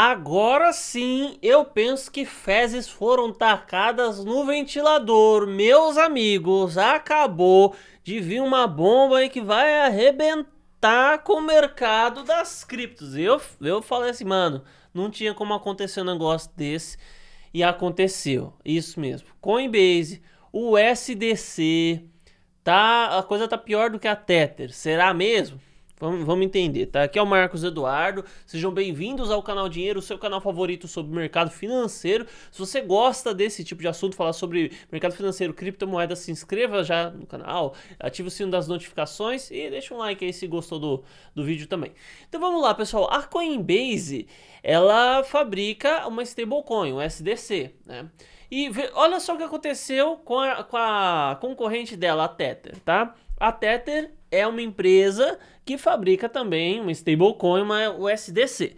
Agora sim, eu penso que fezes foram tacadas no ventilador. Meus amigos, acabou de vir uma bomba aí que vai arrebentar com o mercado das criptos. Eu, eu falei assim, mano, não tinha como acontecer um negócio desse. E aconteceu, isso mesmo. Coinbase, o SDC, tá, a coisa tá pior do que a Tether. Será mesmo? Vamos, vamos entender, tá? Aqui é o Marcos Eduardo. Sejam bem-vindos ao canal Dinheiro, o seu canal favorito sobre mercado financeiro. Se você gosta desse tipo de assunto, falar sobre mercado financeiro, criptomoedas, se inscreva já no canal, ative o sino das notificações e deixa um like aí se gostou do, do vídeo também. Então vamos lá, pessoal. A Coinbase, ela fabrica uma stablecoin, um SDC, né? E vê, olha só o que aconteceu com a, com a concorrente dela, a Tether, tá? A Tether é uma empresa que fabrica também uma stablecoin, uma USDC.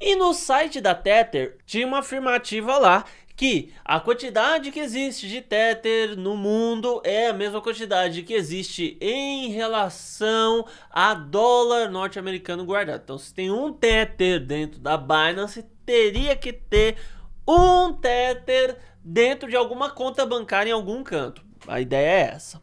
E no site da Tether tinha uma afirmativa lá que a quantidade que existe de Tether no mundo é a mesma quantidade que existe em relação a dólar norte-americano guardado. Então, se tem um Tether dentro da Binance, teria que ter um Tether dentro de alguma conta bancária em algum canto. A ideia é essa.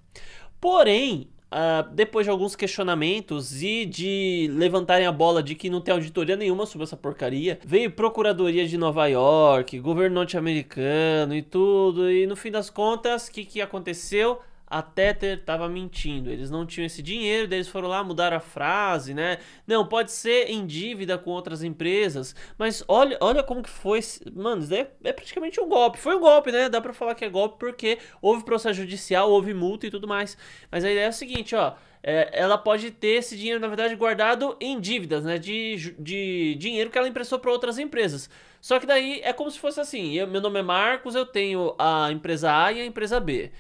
Porém, Uh, depois de alguns questionamentos e de levantarem a bola de que não tem auditoria nenhuma sobre essa porcaria, veio procuradoria de Nova York, governo norte-americano e tudo, e no fim das contas, o que, que aconteceu? a Tether estava mentindo. Eles não tinham esse dinheiro, daí eles foram lá mudar a frase, né? Não, pode ser em dívida com outras empresas, mas olha, olha como que foi, mano, isso é, é praticamente um golpe. Foi um golpe, né? Dá para falar que é golpe porque houve processo judicial, houve multa e tudo mais. Mas a ideia é o seguinte, ó, é, ela pode ter esse dinheiro, na verdade, guardado em dívidas, né? De, de dinheiro que ela emprestou para outras empresas. Só que daí é como se fosse assim: eu, meu nome é Marcos, eu tenho a empresa A e a empresa B.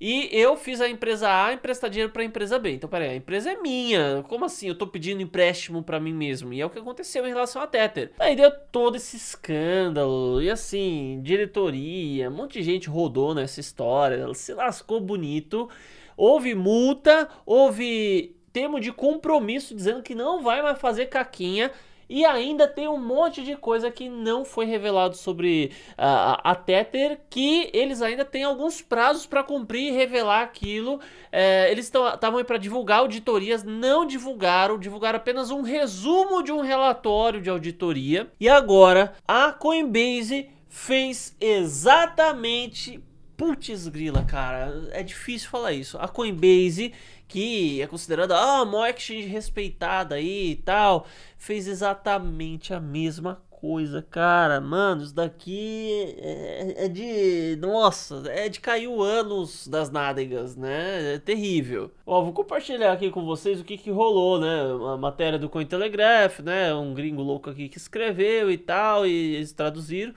E eu fiz a empresa A emprestar dinheiro para a empresa B. Então, peraí, a empresa é minha. Como assim? Eu tô pedindo empréstimo para mim mesmo. E é o que aconteceu em relação a Tether. Aí deu todo esse escândalo. E assim, diretoria, um monte de gente rodou nessa história. Ela se lascou bonito. Houve multa, houve termo de compromisso dizendo que não vai mais fazer caquinha. E ainda tem um monte de coisa que não foi revelado sobre uh, a Tether, que eles ainda têm alguns prazos para cumprir e revelar aquilo. É, eles estavam aí para divulgar auditorias, não divulgaram, divulgaram apenas um resumo de um relatório de auditoria. E agora a Coinbase fez exatamente Putz grila, cara, é difícil falar isso. A Coinbase que é considerada ah, a maior exchange respeitada aí e tal, fez exatamente a mesma coisa, cara. Mano, isso daqui é, é de. Nossa, é de cair o anos das nádegas, né? É terrível. Ó, vou compartilhar aqui com vocês o que, que rolou, né? A matéria do Cointelegraph, né? Um gringo louco aqui que escreveu e tal, e eles traduziram.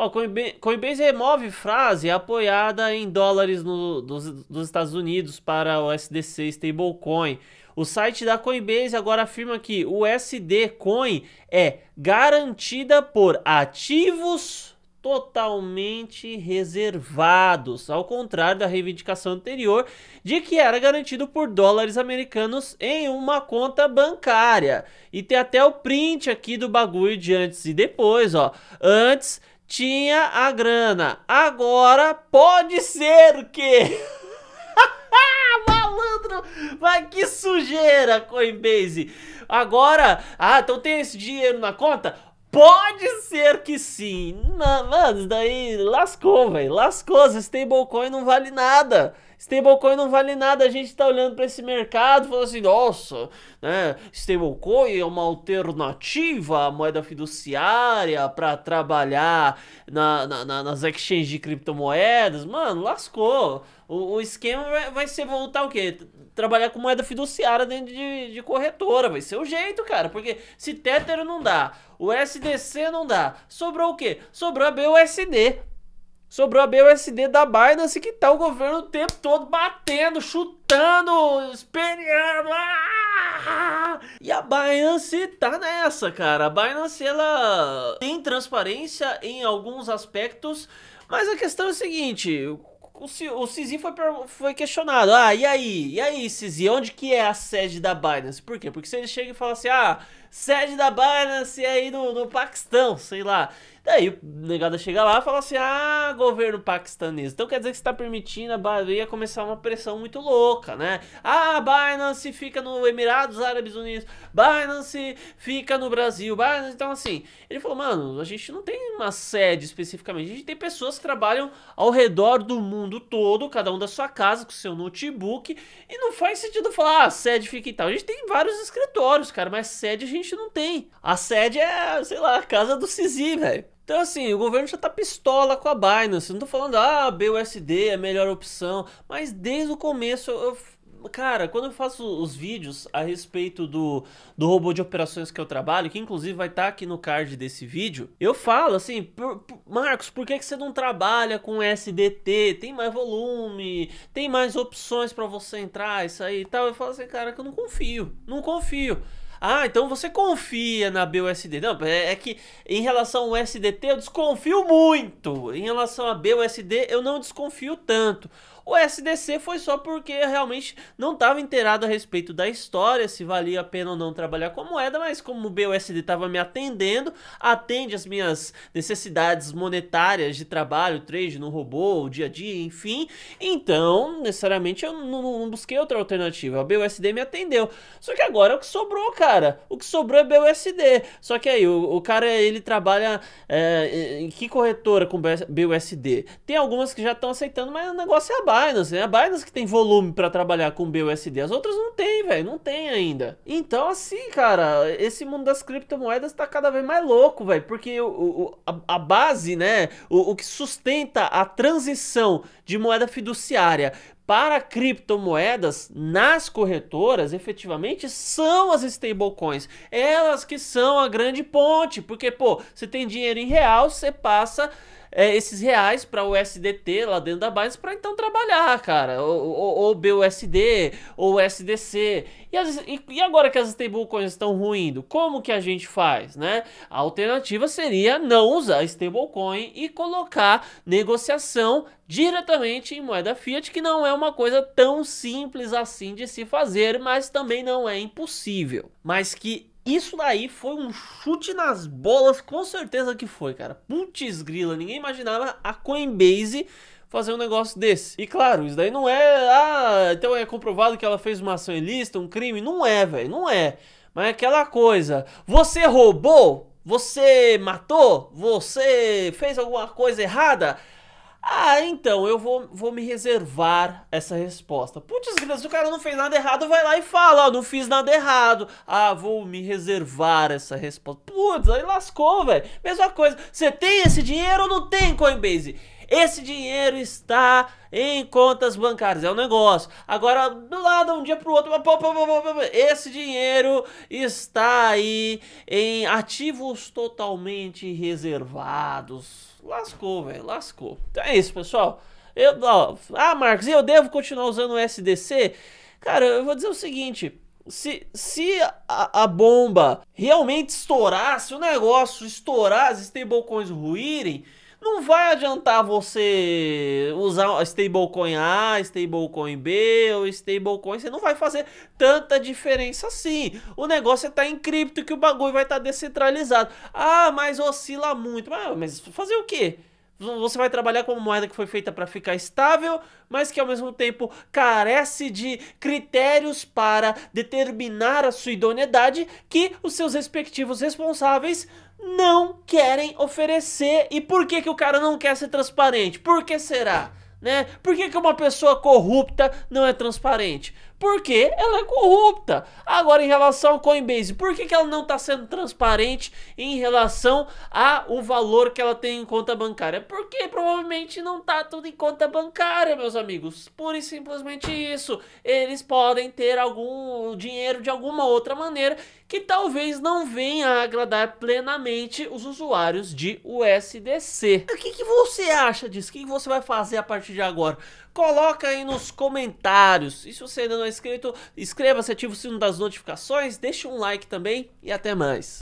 Ó, Coinbase, remove frase apoiada em dólares no, dos, dos Estados Unidos para o SDC stablecoin. O site da Coinbase agora afirma que o SD Coin é garantida por ativos totalmente reservados, ao contrário da reivindicação anterior de que era garantido por dólares americanos em uma conta bancária. E tem até o print aqui do bagulho de antes e depois, ó. Antes tinha a grana. Agora pode ser que. Malandro! Vai que sujeira, Coinbase! Agora, ah, então tem esse dinheiro na conta? Pode ser que sim. mano, daí lascou, velho. Lascou. esse stablecoin não vale nada. Stablecoin não vale nada, a gente tá olhando para esse mercado, falando assim, nossa, né, stablecoin é uma alternativa à moeda fiduciária para trabalhar na, na, na, nas exchanges de criptomoedas. Mano, lascou. O, o esquema vai, vai, ser voltar o quê? Trabalhar com moeda fiduciária dentro de, de corretora. Vai ser o jeito, cara. Porque se Tether não dá, o SDC não dá, sobrou o quê? Sobrou a BUSD. Sobrou a BUSD da Binance que tá o governo o tempo todo batendo, chutando, esperando. Ah! E a Binance tá nessa, cara. A Binance ela tem transparência em alguns aspectos, mas a questão é a seguinte, o Cizi foi, foi questionado. Ah, e aí? E aí, Cizi? Onde que é a sede da Binance? Por quê? Porque se ele chega e fala assim, ah, sede da Binance é aí no, no Paquistão, sei lá. Daí o negada chega lá e fala assim: ah, governo paquistanês. Então quer dizer que você está permitindo a Bahia começar uma pressão muito louca, né? Ah, Binance fica no Emirados Árabes Unidos, Binance fica no Brasil, Binance. Então, assim, ele falou: mano, a gente não tem uma sede especificamente, a gente tem pessoas que trabalham ao redor do mundo todo, cada um da sua casa, com seu notebook, e não faz sentido falar: ah, sede fica e tal. A gente tem vários escritórios, cara, mas sede a gente não tem. A sede é, sei lá, a casa do Sisi, velho. Então, assim, o governo já tá pistola com a Binance. Não tô falando, ah, BUSD é a melhor opção. Mas desde o começo eu, eu cara, quando eu faço os vídeos a respeito do, do robô de operações que eu trabalho, que inclusive vai estar tá aqui no card desse vídeo, eu falo assim, por, por, Marcos, por que, que você não trabalha com SDT? Tem mais volume, tem mais opções para você entrar, isso aí e tal. Eu falo assim, cara, que eu não confio, não confio. Ah, então você confia na BUSD. Não, é, é que em relação ao SDT eu desconfio muito. Em relação a BUSD eu não desconfio tanto. O SDC foi só porque realmente não estava inteirado a respeito da história, se valia a pena ou não trabalhar com moeda, mas como o BUSD estava me atendendo, atende as minhas necessidades monetárias de trabalho, trade no robô, dia a dia, enfim. Então, necessariamente eu não, não busquei outra alternativa. A BUSD me atendeu. Só que agora é o que sobrou, cara, o que sobrou é BUSD. Só que aí o, o cara ele trabalha é, em que corretora com BUSD? Tem algumas que já estão aceitando, mas o negócio é abaixo Binance, é a Binance que tem volume para trabalhar com BUSD, as outras não tem, velho, não tem ainda. Então assim, cara, esse mundo das criptomoedas tá cada vez mais louco, velho, porque o, o a, a, base, né, o, o que sustenta a transição de moeda fiduciária para criptomoedas nas corretoras, efetivamente, são as stablecoins. Elas que são a grande ponte, porque, pô, você tem dinheiro em real, você passa é, esses reais para o SDT lá dentro da Binance para então trabalhar, cara. Ou, ou, ou BUSD, ou SDC. E, as, e, e, agora que as stablecoins estão ruindo, como que a gente faz, né? A alternativa seria não usar stablecoin e colocar negociação diretamente em moeda fiat, que não é uma coisa tão simples assim de se fazer, mas também não é impossível. Mas que isso daí foi um chute nas bolas, com certeza que foi, cara. Putz grila, ninguém imaginava a Coinbase fazer um negócio desse. E claro, isso daí não é, ah, então é comprovado que ela fez uma ação ilícita, um crime, não é, velho, não é. Mas é aquela coisa, você roubou? Você matou? Você fez alguma coisa errada? Ah, então, eu vou, vou me reservar essa resposta. Putz, se o cara não fez nada errado, vai lá e fala, ó, não fiz nada errado. Ah, vou me reservar essa resposta. Putz, aí lascou, velho. Mesma coisa, você tem esse dinheiro ou não tem, Coinbase? Esse dinheiro está em contas bancárias, é um negócio. Agora, do lado, um dia para o outro, esse dinheiro está aí em ativos totalmente reservados. Lascou, velho, lascou. Então é isso, pessoal. Eu, ó, ah, Marcos, eu devo continuar usando o SDC? Cara, eu vou dizer o seguinte se, se a, a, bomba realmente estourar, se o negócio estourar, as stablecoins ruírem, não vai adiantar você usar stablecoin A, stablecoin B ou stablecoin. Você não vai fazer tanta diferença assim. O negócio é estar tá em cripto que o bagulho vai estar tá descentralizado. Ah, mas oscila muito. Ah, mas fazer o quê? Você vai trabalhar com uma moeda que foi feita para ficar estável, mas que ao mesmo tempo carece de critérios para determinar a sua idoneidade que os seus respectivos responsáveis não querem oferecer. E por que, que o cara não quer ser transparente? Por que será? Né? Por que, que uma pessoa corrupta não é transparente? porque ela é corrupta. Agora, em relação ao Coinbase, por que, que ela não está sendo transparente em relação ao valor que ela tem em conta bancária? Porque provavelmente não está tudo em conta bancária, meus amigos. Pura e simplesmente isso. Eles podem ter algum dinheiro de alguma outra maneira que talvez não venha a agradar plenamente os usuários de USDC. O que, que você acha disso? O que, que você vai fazer a partir de agora? coloca aí nos comentários. E se você ainda não é inscrito, inscreva-se, ative o sino das notificações, deixe um like também e até mais.